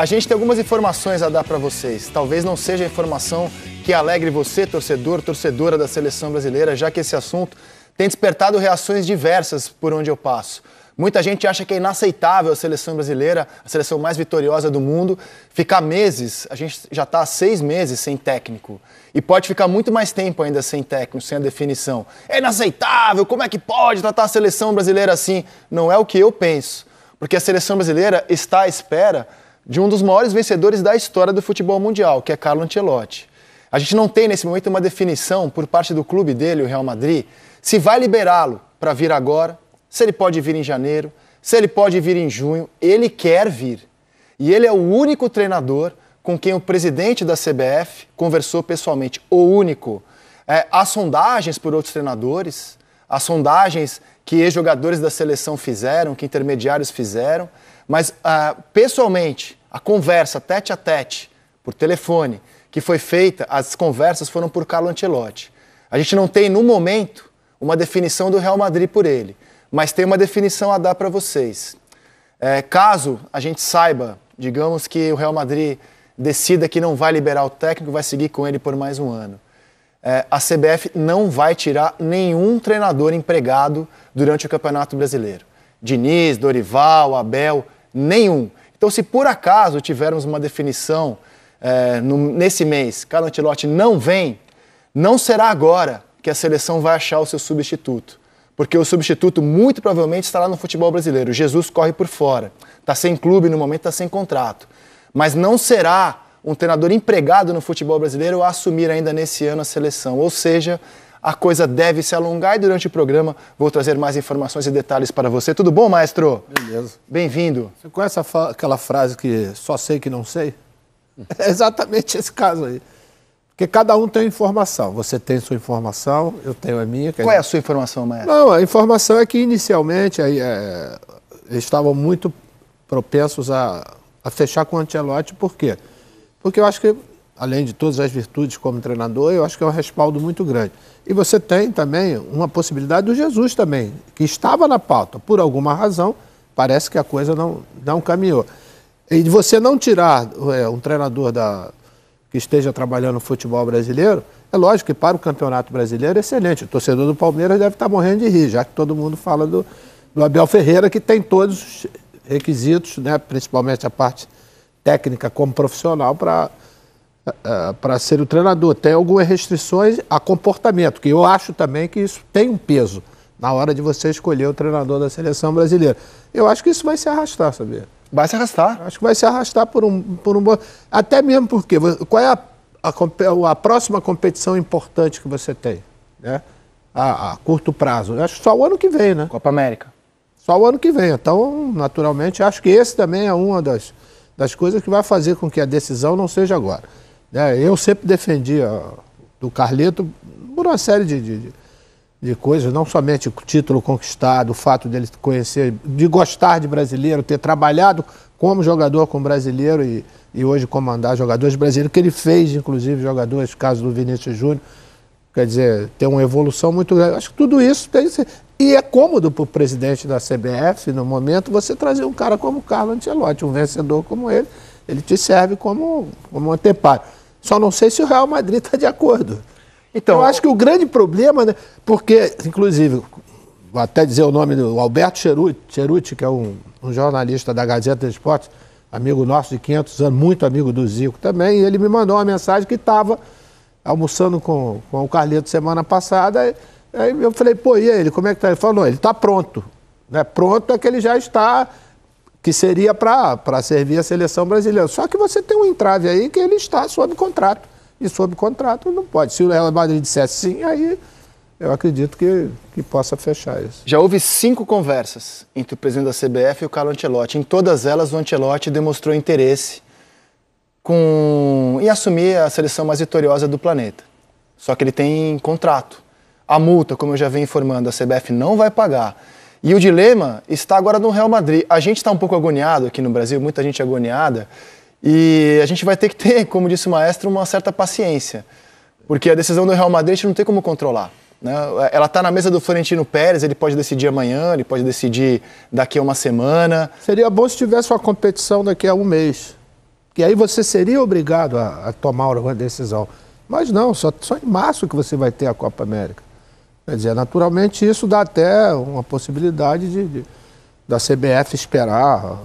A gente tem algumas informações a dar para vocês. Talvez não seja a informação que alegre você, torcedor, torcedora da seleção brasileira, já que esse assunto tem despertado reações diversas por onde eu passo. Muita gente acha que é inaceitável a seleção brasileira, a seleção mais vitoriosa do mundo, ficar meses, a gente já está há seis meses sem técnico. E pode ficar muito mais tempo ainda sem técnico, sem a definição. É inaceitável, como é que pode tratar a seleção brasileira assim? Não é o que eu penso, porque a seleção brasileira está à espera de um dos maiores vencedores da história do futebol mundial, que é Carlo Ancelotti. A gente não tem nesse momento uma definição por parte do clube dele, o Real Madrid, se vai liberá-lo para vir agora, se ele pode vir em janeiro, se ele pode vir em junho. Ele quer vir. E ele é o único treinador com quem o presidente da CBF conversou pessoalmente. O único. É, há sondagens por outros treinadores, há sondagens que ex jogadores da seleção fizeram, que intermediários fizeram, mas ah, pessoalmente a conversa tete a tete, por telefone, que foi feita, as conversas foram por Carlo Ancelotti. A gente não tem, no momento, uma definição do Real Madrid por ele, mas tem uma definição a dar para vocês. É, caso a gente saiba, digamos que o Real Madrid decida que não vai liberar o técnico, vai seguir com ele por mais um ano. É, a CBF não vai tirar nenhum treinador empregado durante o Campeonato Brasileiro. Diniz, Dorival, Abel, nenhum. Então, se por acaso tivermos uma definição é, no, nesse mês, Carlo Ancelotti não vem, não será agora que a seleção vai achar o seu substituto. Porque o substituto muito provavelmente estará no futebol brasileiro. Jesus corre por fora. Está sem clube no momento, está sem contrato. Mas não será um treinador empregado no futebol brasileiro a assumir ainda nesse ano a seleção. Ou seja, a coisa deve se alongar e durante o programa vou trazer mais informações e detalhes para você. Tudo bom, maestro? Beleza. Bem-vindo. Você conhece aquela frase que só sei que não sei? É exatamente esse caso aí. Porque cada um tem informação. Você tem sua informação, eu tenho a minha. Qual é a sua informação, maestro? Não, a informação é que inicialmente aí, é, eles estavam muito propensos a, a fechar com o Antelote. Por quê? Porque eu acho que além de todas as virtudes como treinador, eu acho que é um respaldo muito grande. E você tem também uma possibilidade do Jesus também, que estava na pauta, por alguma razão, parece que a coisa não, não caminhou. E de você não tirar é, um treinador da, que esteja trabalhando no futebol brasileiro, é lógico que para o campeonato brasileiro é excelente. O torcedor do Palmeiras deve estar morrendo de rir, já que todo mundo fala do, do Abel Ferreira, que tem todos os requisitos, né, principalmente a parte técnica como profissional, para é, para ser o treinador. Tem algumas restrições a comportamento, que eu acho também que isso tem um peso na hora de você escolher o treinador da seleção brasileira. Eu acho que isso vai se arrastar, sabia? Vai se arrastar. Acho que vai se arrastar por um, por um bom. Até mesmo porque. Qual é a, a, a próxima competição importante que você tem? Né? A, a, curto prazo. Acho só o ano que vem, né? Copa América. Só o ano que vem. Então, naturalmente, acho que esse também é uma das, das coisas que vai fazer com que a decisão não seja agora. Né? Eu sempre defendi a, do Carleto por uma série de, de, de coisas, não somente o título conquistado, o fato dele conhecer, de gostar de brasileiro, ter trabalhado como jogador com brasileiro e, e hoje comandar jogadores brasileiros, que ele fez, inclusive, jogadores, caso do Vinícius Júnior. Quer dizer, tem uma evolução muito grande. Acho que tudo isso tem que ser. E é cômodo para o presidente da CBF, no momento, você trazer um cara como o Carlos Ancelotti, um vencedor como ele. Ele te serve como, como anteparo. Só não sei se o Real Madrid está de acordo. Então, eu acho que o grande problema, né, porque, inclusive, vou até dizer o nome do Alberto Cheruti, Cheruti que é um, um jornalista da Gazeta de Esportes, amigo nosso de 500 anos, muito amigo do Zico também, e ele me mandou uma mensagem que estava almoçando com, com o Carleto semana passada. Aí eu falei, pô, e ele, como é que tá? Ele falou, não, ele está pronto. Né? Pronto é que ele já está que seria para servir a seleção brasileira. Só que você tem um entrave aí que ele está sob contrato. E sob contrato não pode. Se o Real Madrid dissesse sim, aí eu acredito que, que possa fechar isso. Já houve cinco conversas entre o presidente da CBF e o Carlo Ancelotti. Em todas elas, o Ancelotti demonstrou interesse com... em assumir a seleção mais vitoriosa do planeta. Só que ele tem contrato. A multa, como eu já venho informando, a CBF não vai pagar. E o dilema está agora no Real Madrid. A gente está um pouco agoniado aqui no Brasil, muita gente agoniada, e a gente vai ter que ter, como disse o maestro, uma certa paciência, porque a decisão do Real Madrid a gente não tem como controlar. Né? Ela está na mesa do Florentino Pérez, ele pode decidir amanhã, ele pode decidir daqui a uma semana. Seria bom se tivesse uma competição daqui a um mês. E aí você seria obrigado a, a tomar uma decisão. Mas não, só, só em março que você vai ter a Copa América. Quer dizer, naturalmente isso dá até uma possibilidade de, de da CBF esperar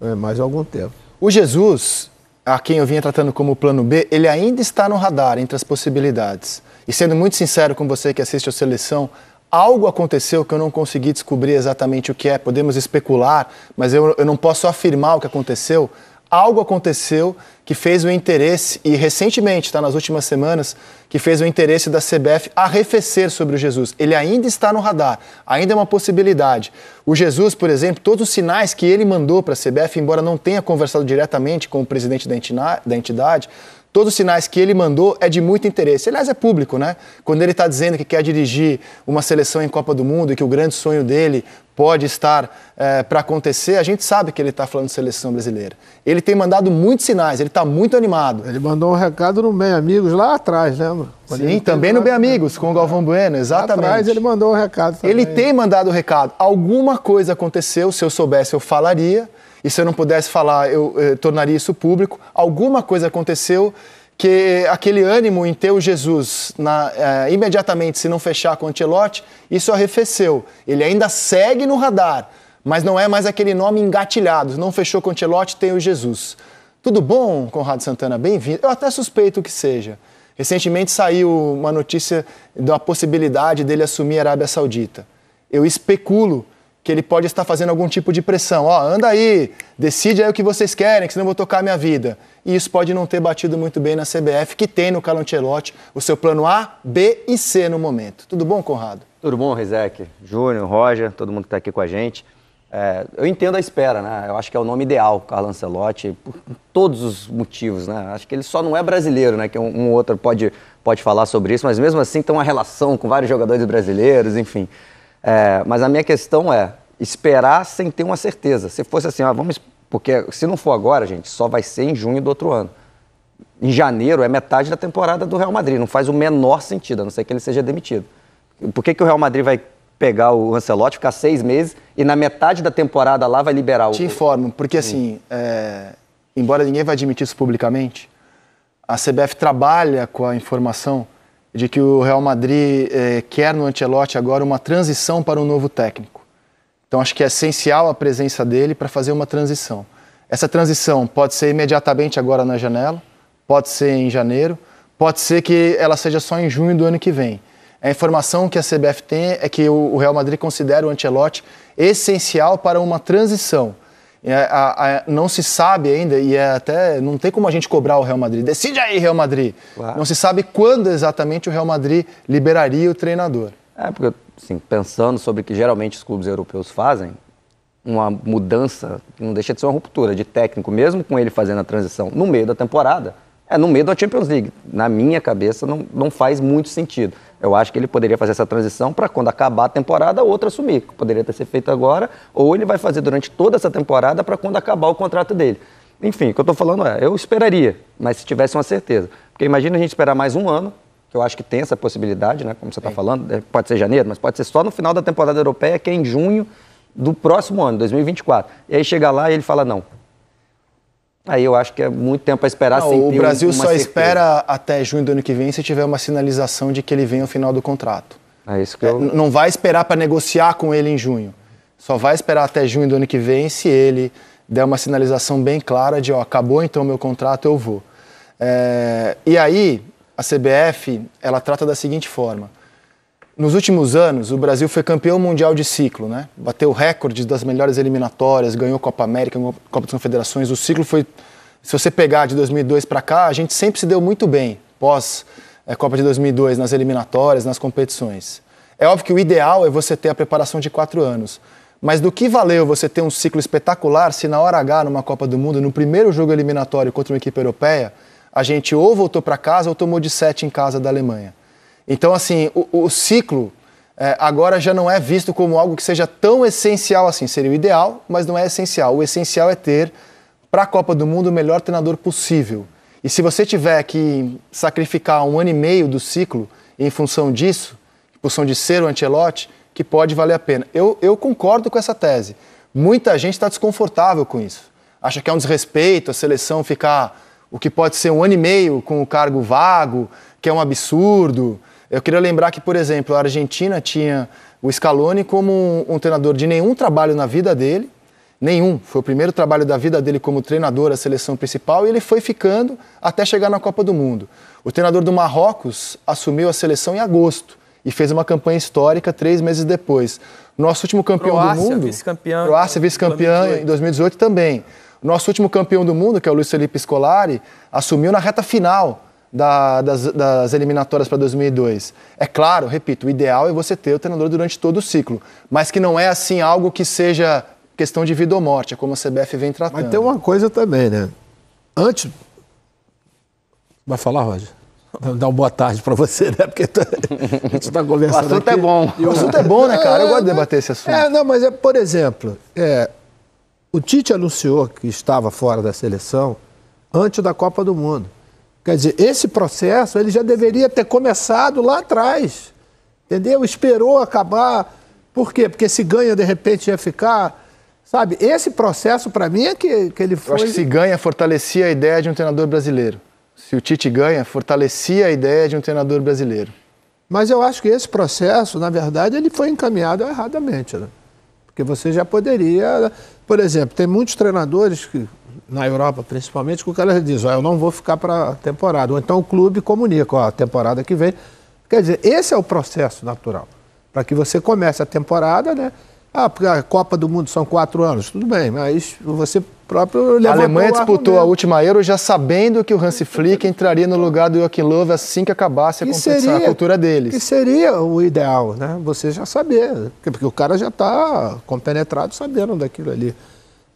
né, mais algum tempo. O Jesus, a quem eu vinha tratando como plano B, ele ainda está no radar entre as possibilidades. E sendo muito sincero com você que assiste a seleção, algo aconteceu que eu não consegui descobrir exatamente o que é. Podemos especular, mas eu, eu não posso afirmar o que aconteceu algo aconteceu que fez o interesse, e recentemente, está nas últimas semanas, que fez o interesse da CBF arrefecer sobre o Jesus. Ele ainda está no radar, ainda é uma possibilidade. O Jesus, por exemplo, todos os sinais que ele mandou para a CBF, embora não tenha conversado diretamente com o presidente da entidade, Todos os sinais que ele mandou é de muito interesse. Aliás, é público, né? Quando ele está dizendo que quer dirigir uma seleção em Copa do Mundo e que o grande sonho dele pode estar é, eh, para acontecer, a gente sabe que ele está falando de seleção brasileira. Ele tem mandado muitos sinais, ele está muito animado. Ele mandou um recado no Bem Amigos lá atrás, lembra? Quando Sim, também no Bem né? Amigos, com o Galvão é. Bueno, exatamente. Lá atrás ele mandou um recado também. Ele tem mandado o recado. Alguma coisa aconteceu, se eu soubesse eu falaria, e se eu não pudesse falar, eu eh, tornaria isso público. Alguma coisa aconteceu que aquele ânimo em ter o Jesus na, eh, imediatamente, se não fechar com o Antelote, isso arrefeceu. Ele ainda segue no radar, mas não é mais aquele nome engatilhado. Não fechou com o Antelote, tem o Jesus. Tudo bom, Conrado Santana? Bem-vindo. Eu até suspeito que seja. Recentemente saiu uma notícia da possibilidade dele assumir a Arábia Saudita. Eu especulo que ele pode estar fazendo algum tipo de pressão. Ó, oh, anda aí, decide aí o que vocês querem, que senão eu vou tocar a minha vida. E isso pode não ter batido muito bem na CBF, que tem no Caloncelotti o seu plano A, B e C no momento. Tudo bom, Conrado? Tudo bom, Rizek, Júnior, Roger, todo mundo que está aqui com a gente. É, eu entendo a espera, né? Eu acho que é o nome ideal, Carlo Ancelotti, por todos os motivos, né? Acho que ele só não é brasileiro, né? Que um, um outro pode, pode falar sobre isso, mas mesmo assim tem uma relação com vários jogadores brasileiros, enfim. É, mas a minha questão é esperar sem ter uma certeza. Se fosse assim, ó, vamos. Porque se não for agora, gente, só vai ser em junho do outro ano. Em janeiro é metade da temporada do Real Madrid. Não faz o menor sentido, a não ser que ele seja demitido. Por que, que o Real Madrid vai pegar o Ancelotti, ficar seis meses e na metade da temporada lá vai liberar o. Te informo, porque assim, é, embora ninguém vai admitir isso publicamente, a CBF trabalha com a informação de que o Real Madrid eh, quer no Ancelotti agora uma transição para um novo técnico. Então acho que é essencial a presença dele para fazer uma transição. Essa transição pode ser imediatamente agora na janela, pode ser em janeiro, pode ser que ela seja só em junho do ano que vem. A informação que a CBF tem é que o Real Madrid considera o Ancelotti essencial para uma transição. É, a, a, não se sabe ainda, e é até não tem como a gente cobrar o Real Madrid. Decide aí, Real Madrid. Claro. Não se sabe quando exatamente o Real Madrid liberaria o treinador. É, porque, assim, pensando sobre o que geralmente os clubes europeus fazem, uma mudança não deixa de ser uma ruptura de técnico, mesmo com ele fazendo a transição no meio da temporada, é no meio da Champions League. Na minha cabeça, não, não faz muito sentido. Eu acho que ele poderia fazer essa transição para quando acabar a temporada, outra assumir. Poderia ter sido feito agora, ou ele vai fazer durante toda essa temporada para quando acabar o contrato dele. Enfim, o que eu estou falando é, eu esperaria, mas se tivesse uma certeza. Porque imagina a gente esperar mais um ano, que eu acho que tem essa possibilidade, né? Como você está falando, é, pode ser janeiro, mas pode ser só no final da temporada europeia, que é em junho do próximo ano, 2024. E aí chega lá e ele fala, não, Aí eu acho que é muito tempo para esperar Não, O Brasil um, só certeza. espera até junho do ano que vem se tiver uma sinalização de que ele vem ao final do contrato. É isso que eu... É, não vai esperar para negociar com ele em junho. Só vai esperar até junho do ano que vem se ele der uma sinalização bem clara de ó, acabou então meu contrato, eu vou. É, e aí a CBF ela trata da seguinte forma: nos últimos anos, o Brasil foi campeão mundial de ciclo, né? Bateu recordes das melhores eliminatórias, ganhou Copa América, ganhou Copa das Confederações. O ciclo foi, se você pegar de 2002 para cá, a gente sempre se deu muito bem pós é, Copa de 2002 nas eliminatórias, nas competições. É óbvio que o ideal é você ter a preparação de quatro anos. Mas do que valeu você ter um ciclo espetacular se na hora H, numa Copa do Mundo, no primeiro jogo eliminatório contra uma equipe europeia, a gente ou voltou para casa ou tomou de sete em casa da Alemanha? Então, assim, o, o ciclo é, agora já não é visto como algo que seja tão essencial assim. Seria o ideal, mas não é essencial. O essencial é ter, para a Copa do Mundo, o melhor treinador possível. E se você tiver que sacrificar um ano e meio do ciclo em função disso, em função de ser o Antelote que pode valer a pena. Eu, eu concordo com essa tese. Muita gente está desconfortável com isso. Acha que é um desrespeito a seleção ficar o que pode ser um ano e meio com o cargo vago, que é um absurdo. Eu queria lembrar que, por exemplo, a Argentina tinha o Scaloni como um, um treinador de nenhum trabalho na vida dele, nenhum. Foi o primeiro trabalho da vida dele como treinador, a seleção principal, e ele foi ficando até chegar na Copa do Mundo. O treinador do Marrocos assumiu a seleção em agosto e fez uma campanha histórica três meses depois. Nosso último campeão Croácia, do mundo. Vice-campeão. Croácia, vice-campeã em 2018 também. Nosso último campeão do mundo, que é o Luiz Felipe Scolari, assumiu na reta final da, das, das, eliminatórias para 2002. É claro, repito, o ideal é você ter o treinador durante todo o ciclo, mas que não é assim algo que seja questão de vida ou morte, é como a CBF vem tratando. Mas tem uma coisa também, né? Antes. Vai falar, Roger? Dá uma boa tarde para você, né? Porque tá- a gente está conversando. O assunto é aqui. é bom. O assunto é bom, né, cara? Eu gosto de é, né? debater esse assunto. É, não, mas, é, por exemplo, é, o Tite anunciou que estava fora da seleção antes da Copa do Mundo. Quer dizer, esse processo ele já deveria ter começado lá atrás. Entendeu? Esperou acabar. Por quê? Porque se ganha, de repente, ia ficar. Sabe, esse processo, para mim, é que, que ele foi. Eu acho que se ganha, fortalecia a ideia de um treinador brasileiro. Se o Tite ganha, fortalecia a ideia de um treinador brasileiro. Mas eu acho que esse processo, na verdade, ele foi encaminhado erradamente. Né? Porque você já poderia. Né? Por exemplo, tem muitos treinadores que na Europa principalmente, que o cara diz, ó, eu não vou ficar para a temporada. Ou então o clube comunica, ó, a temporada que vem. Quer dizer, esse é o processo natural. Para que você comece a temporada, né? Ah, porque a Copa do Mundo são quatro anos, tudo bem, mas você próprio levantou A Alemanha disputou a última Euro já sabendo que o Hans Flick entraria no lugar do Joachim Löw assim que acabasse a, que seria, a cultura deles. Que seria o ideal, né? Você já saber, porque o cara já está compenetrado sabendo daquilo ali.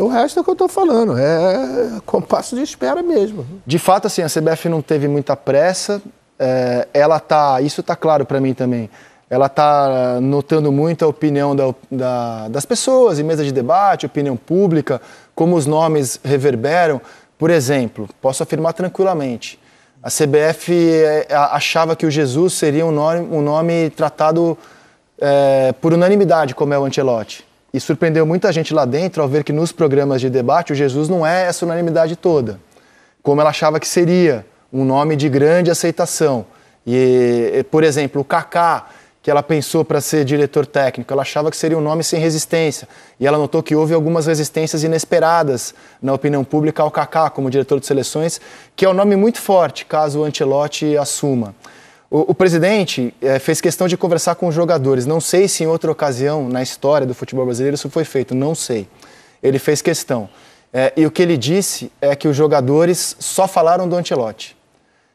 O resto é o que eu estou falando, é, é compasso de espera mesmo. De fato, assim, a CBF não teve muita pressa. É, ela tá, isso está claro para mim também. Ela está notando muito a opinião da, da, das pessoas em mesa de debate, opinião pública, como os nomes reverberam. Por exemplo, posso afirmar tranquilamente, a CBF é, achava que o Jesus seria um nome, um nome tratado é, por unanimidade, como é o Ancelotti. E surpreendeu muita gente lá dentro ao ver que nos programas de debate o Jesus não é essa unanimidade toda, como ela achava que seria, um nome de grande aceitação. E, por exemplo, o Kaká, que ela pensou para ser diretor técnico, ela achava que seria um nome sem resistência. E ela notou que houve algumas resistências inesperadas na opinião pública ao Kaká como diretor de seleções, que é um nome muito forte caso o Ancelotti assuma. O, o presidente é, fez questão de conversar com os jogadores. Não sei se em outra ocasião na história do futebol brasileiro isso foi feito, não sei. Ele fez questão. É, e o que ele disse é que os jogadores só falaram do Antelote.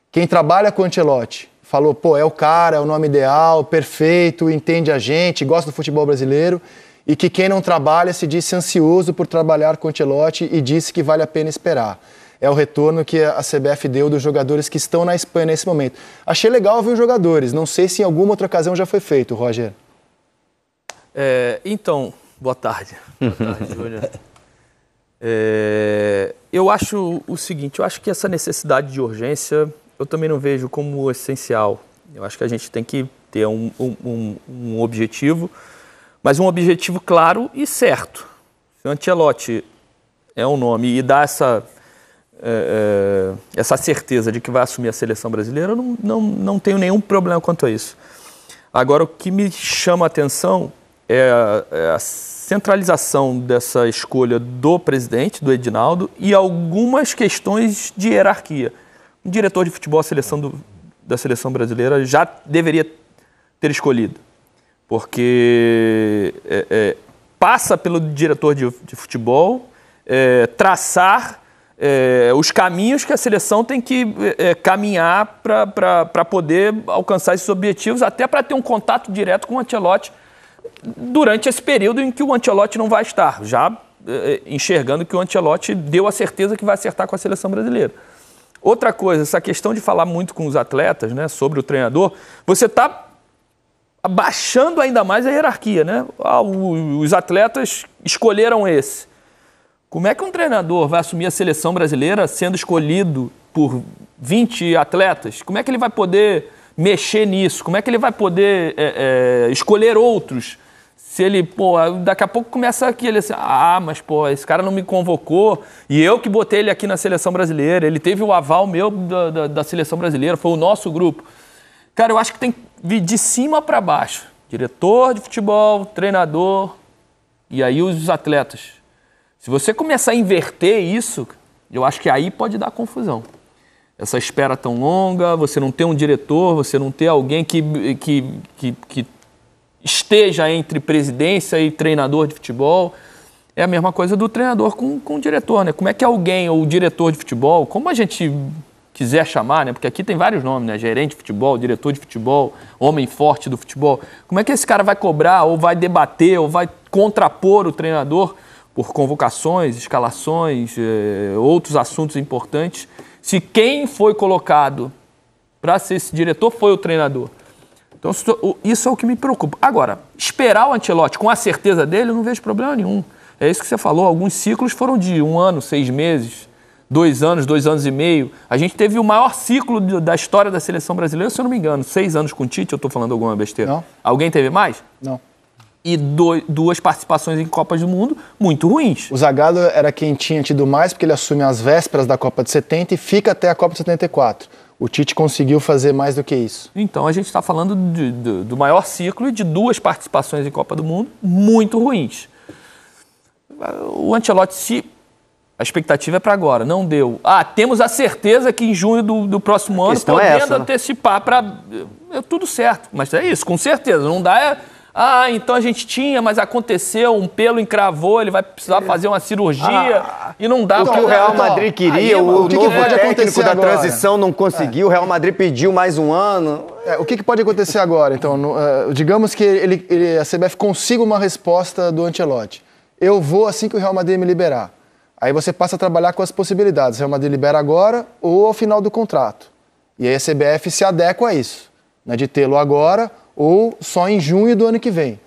Quem trabalha com o Antelote falou, pô, é o cara, é o nome ideal, perfeito, entende a gente, gosta do futebol brasileiro, e que quem não trabalha se disse ansioso por trabalhar com o Antelote e disse que vale a pena esperar é o retorno que a CBF deu dos jogadores que estão na Espanha nesse momento. Achei legal ver os jogadores, não sei se em alguma outra ocasião já foi feito, Roger. É, então, boa tarde. Boa tarde, É, eu acho o seguinte, eu acho que essa necessidade de urgência eu também não vejo como essencial. Eu acho que a gente tem que ter um, um, um objetivo, mas um objetivo claro e certo. Se o Antielotti é um nome e dá essa é, é, essa certeza de que vai assumir a seleção brasileira, eu não, não, não tenho nenhum problema quanto a isso. Agora, o que me chama a atenção é a, é a centralização dessa escolha do presidente, do Edinaldo, e algumas questões de hierarquia. Um diretor de futebol seleção do, da seleção brasileira já deveria ter escolhido, porque é, é, passa pelo diretor de, de futebol é, traçar é, os caminhos que a seleção tem que é, caminhar para poder alcançar esses objetivos, até para ter um contato direto com o Ancelotti durante esse período em que o Ancelotti não vai estar, já é, enxergando que o Ancelotti deu a certeza que vai acertar com a seleção brasileira. Outra coisa, essa questão de falar muito com os atletas, né, sobre o treinador, você está abaixando ainda mais a hierarquia, né? Ah, os atletas escolheram esse como é que um treinador vai assumir a seleção brasileira sendo escolhido por 20 atletas? Como é que ele vai poder mexer nisso? Como é que ele vai poder é, é, escolher outros? Se ele, pô, daqui a pouco começa aqui, ele assim, ah, mas pô, esse cara não me convocou e eu que botei ele aqui na seleção brasileira, ele teve o aval meu da, da, da seleção brasileira, foi o nosso grupo. Cara, eu acho que tem que vir de cima para baixo. Diretor de futebol, treinador e aí os atletas. Se você começar a inverter isso, eu acho que aí pode dar confusão. Essa espera tão longa, você não ter um diretor, você não ter alguém que, que, que, que esteja entre presidência e treinador de futebol. É a mesma coisa do treinador com, com o diretor, né? Como é que alguém, ou diretor de futebol, como a gente quiser chamar, né? Porque aqui tem vários nomes, né? Gerente de futebol, diretor de futebol, homem forte do futebol. Como é que esse cara vai cobrar, ou vai debater, ou vai contrapor o treinador por convocações, escalações, eh, outros assuntos importantes, se quem foi colocado para ser esse diretor foi o treinador. Então isso é o que me preocupa. Agora, esperar o Antelote com a certeza dele, eu não vejo problema nenhum. É isso que você falou, alguns ciclos foram de um ano, seis meses, dois anos, dois anos e meio. A gente teve o maior ciclo da história da seleção brasileira, se eu não me engano, seis anos com o Tite, eu estou falando alguma besteira. Não. Alguém teve mais? Não e do, duas participações em Copas do Mundo muito ruins. O Zagallo era quem tinha tido mais, porque ele assume as vésperas da Copa de 70 e fica até a Copa de 74. O Tite conseguiu fazer mais do que isso. Então a gente está falando de, de, do maior ciclo e de duas participações em Copa do Mundo muito ruins. O Ancelotti, se a expectativa é para agora, não deu. Ah, temos a certeza que em junho do, do próximo ano é podendo é essa, né? antecipar para. É eh, tudo certo, mas é isso, com certeza. Não dá é ah, então a gente tinha, mas aconteceu, um pelo encravou, ele vai precisar é. fazer uma cirurgia ah, e não dá O que o Real Madrid queria, aí, é o, o que novo que técnico da agora? transição não conseguiu, o Real Madrid pediu mais um ano. É, o que, que, pode acontecer agora, então? No, uh, digamos que ele, ele, a CBF consiga uma resposta do Antelote. Eu vou assim que o Real Madrid me liberar. Aí você passa a trabalhar com as possibilidades. O Real Madrid libera agora ou ao final do contrato. E aí a CBF se adequa a isso, né, de tê-lo agora ou só em junho do ano que vem.